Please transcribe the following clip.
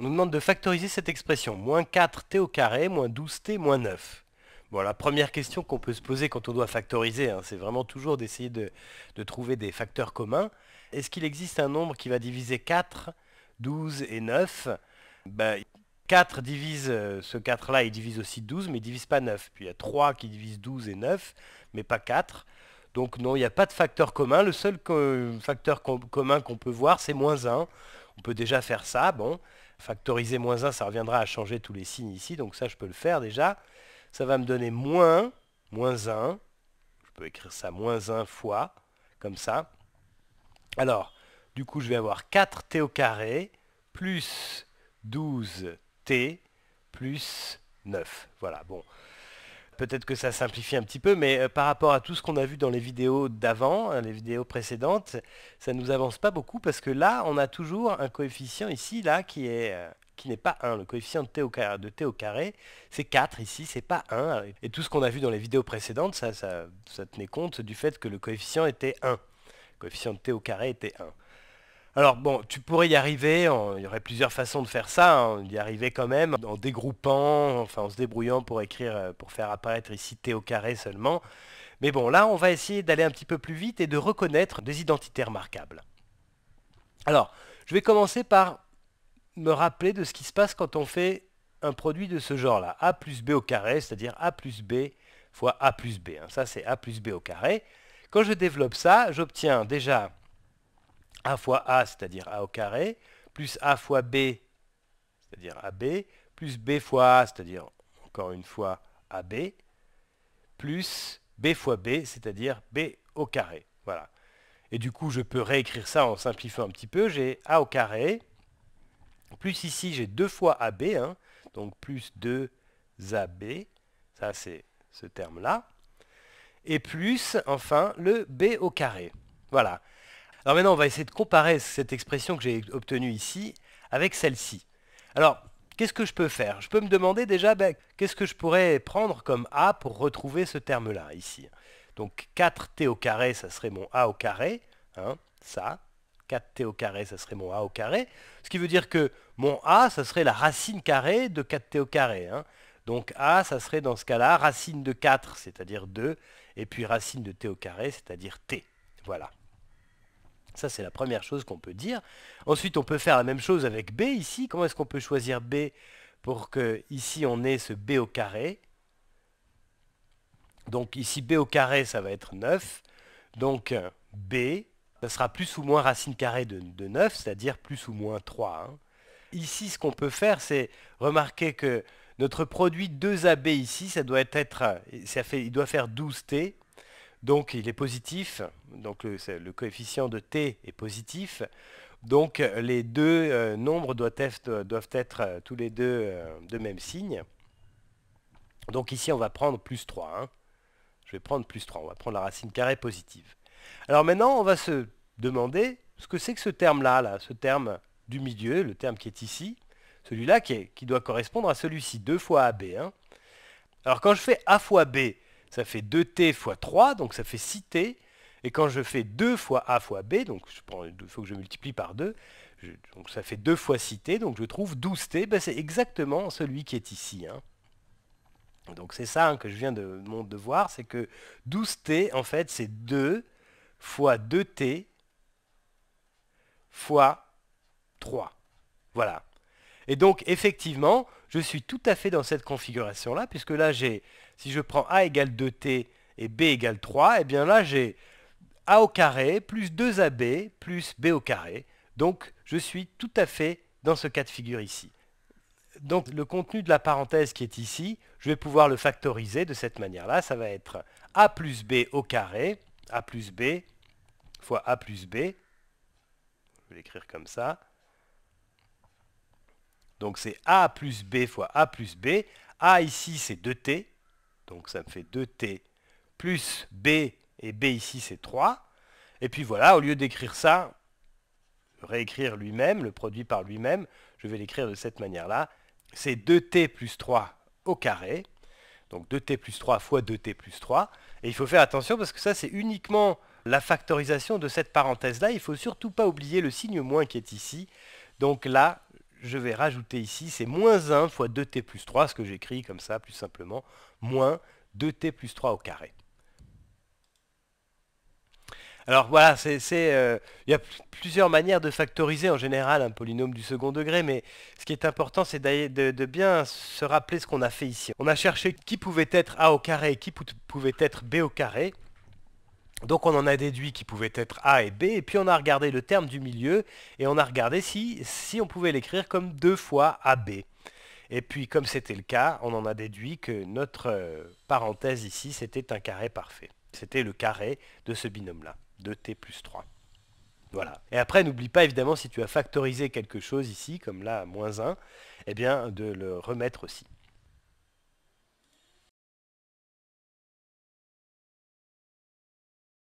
On nous demande de factoriser cette expression. Moins 4t au carré, moins 12t, moins 9. Bon, la première question qu'on peut se poser quand on doit factoriser, hein, c'est vraiment toujours d'essayer de, trouver des facteurs communs. Est-ce qu'il existe un nombre qui va diviser 4, 12 et 9 4 ben, divise, euh, ce 4-là, il divise aussi 12, mais il ne divise pas 9. Puis il y a 3 qui divise 12 et 9, mais pas 4. Donc non, il n'y a pas de facteur commun. Le seul facteur commun qu'on peut voir, c'est moins 1. On peut déjà faire ça, bon. Factoriser moins 1, ça reviendra à changer tous les signes ici, donc ça je peux le faire déjà. Ça va me donner moins 1, moins 1. Je peux écrire ça moins 1 fois, comme ça. Alors, du coup, je vais avoir 4t au carré plus 12t plus 9. Voilà, bon. Peut-être que ça simplifie un petit peu, mais euh, par rapport à tout ce qu'on a vu dans les vidéos d'avant, hein, les vidéos précédentes, ça ne nous avance pas beaucoup parce que là, on a toujours un coefficient ici, là, qui est euh, qui n'est pas 1. Le coefficient de t au carré, c'est 4 ici, c'est pas 1. Et tout ce qu'on a vu dans les vidéos précédentes, ça, tenait compte du fait que le coefficient était 1. Le coefficient de t au carré était 1. Alors bon, tu pourrais y arriver, il y aurait plusieurs façons de faire ça, d'y hein. y arriver quand même, en dégroupant, enfin en se débrouillant pour écrire, euh, pour faire apparaître ici T au carré seulement. Mais bon, là on va essayer d'aller un petit peu plus vite et de reconnaître des identités remarquables. Alors, je vais commencer par me rappeler de ce qui se passe quand on fait un produit de ce genre-là, A plus B au carré, c'est-à-dire A plus B fois A plus B. Hein. Ça c'est A plus B au carré. Quand je développe ça, j'obtiens déjà a fois a, c'est-à-dire a au carré, plus a fois b, c'est-à-dire ab, plus b fois a, c'est-à-dire encore une fois ab, plus b fois b, c'est-à-dire b au carré. Voilà. Et du coup, je peux réécrire ça en simplifiant un petit peu. J'ai a au carré, plus ici, j'ai 2 fois ab, hein. donc plus 2ab, ça c'est ce terme-là, et plus, enfin, le b au carré. Voilà. Alors maintenant, on va essayer de comparer cette expression que j'ai obtenue ici avec celle-ci. Alors, qu'est-ce que je peux faire Je peux me demander déjà, ben, qu'est-ce que je pourrais prendre comme A pour retrouver ce terme-là, ici. Donc 4t au carré, ça serait mon A au carré, hein, ça. 4t au carré, ça serait mon A au carré. Ce qui veut dire que mon A, ça serait la racine carrée de 4t au carré. Hein. Donc A, ça serait dans ce cas-là racine de 4, c'est-à-dire 2, et puis racine de t au carré, c'est-à-dire t. Voilà. Ça, c'est la première chose qu'on peut dire. Ensuite, on peut faire la même chose avec B ici. Comment est-ce qu'on peut choisir B pour que ici on ait ce B au carré Donc ici, B au carré, ça va être 9. Donc B, ça sera plus ou moins racine carrée de, 9, c'est-à-dire plus ou moins 3. Hein. Ici, ce qu'on peut faire, c'est remarquer que notre produit 2AB ici, ça doit être, ça fait, il doit faire 12T. Donc il est positif, donc euh, le, coefficient de t est positif. Donc les deux euh, nombres doivent être, euh, tous les deux de même signe. Donc ici on va prendre plus 3. Hein. Je vais prendre plus 3, on va prendre la racine carrée positive. Alors maintenant on va se demander ce que c'est que ce terme-là, là, ce terme du milieu, le terme qui est ici, celui-là qui, doit correspondre à celui-ci, 2 fois AB. Hein. Alors quand je fais A fois B, ça fait 2t fois 3, donc ça fait 6t. Et quand je fais 2 fois a fois b, donc il faut que je multiplie par 2, donc ça fait 2 fois 6t, donc je trouve 12t, ben, c'est exactement celui qui est ici. Hein. Donc c'est ça hein, que je viens de voir, c'est que 12t, en fait, c'est 2 fois 2t fois 3. Voilà. Et donc, effectivement, je suis tout à fait dans cette configuration-là, puisque là, j'ai, si je prends A égale 2T et B égale 3, et eh bien là, j'ai A au carré plus 2AB plus B au carré. Donc, je suis tout à fait dans ce cas de figure ici. Donc, le contenu de la parenthèse qui est ici, je vais pouvoir le factoriser de cette manière-là. Ça va être A plus B au carré, A plus B fois A plus B. Je vais l'écrire comme ça. Donc c'est A plus B fois A plus B. A ici, c'est 2T. Donc ça me fait 2T plus B. Et B ici, c'est 3. Et puis voilà, au lieu d'écrire ça, réécrire lui-même, le produit par lui-même, je vais l'écrire de cette manière-là. C'est 2T plus 3 au carré. Donc 2t plus 3 fois 2t plus 3. Et il faut faire attention parce que ça, c'est uniquement la factorisation de cette parenthèse-là. Il ne faut surtout pas oublier le signe moins qui est ici. Donc là, je vais rajouter ici, c'est moins 1 fois 2t plus 3, ce que j'écris comme ça, plus simplement, moins 2t plus 3 au carré. Alors voilà, euh, il y a plusieurs manières de factoriser en général un polynôme du second degré, mais ce qui est important, c'est de, de, bien se rappeler ce qu'on a fait ici. On a cherché qui pouvait être a au carré et qui pouvait être b au carré. Donc on en a déduit qui pouvaient être A et B, et puis on a regardé le terme du milieu, et on a regardé si, si on pouvait l'écrire comme 2 fois AB. Et puis comme c'était le cas, on en a déduit que notre euh, parenthèse ici, c'était un carré parfait. C'était le carré de ce binôme-là, de t plus 3. Voilà. Et après, n'oublie pas évidemment si tu as factorisé quelque chose ici, comme là, moins 1, eh bien de le remettre aussi.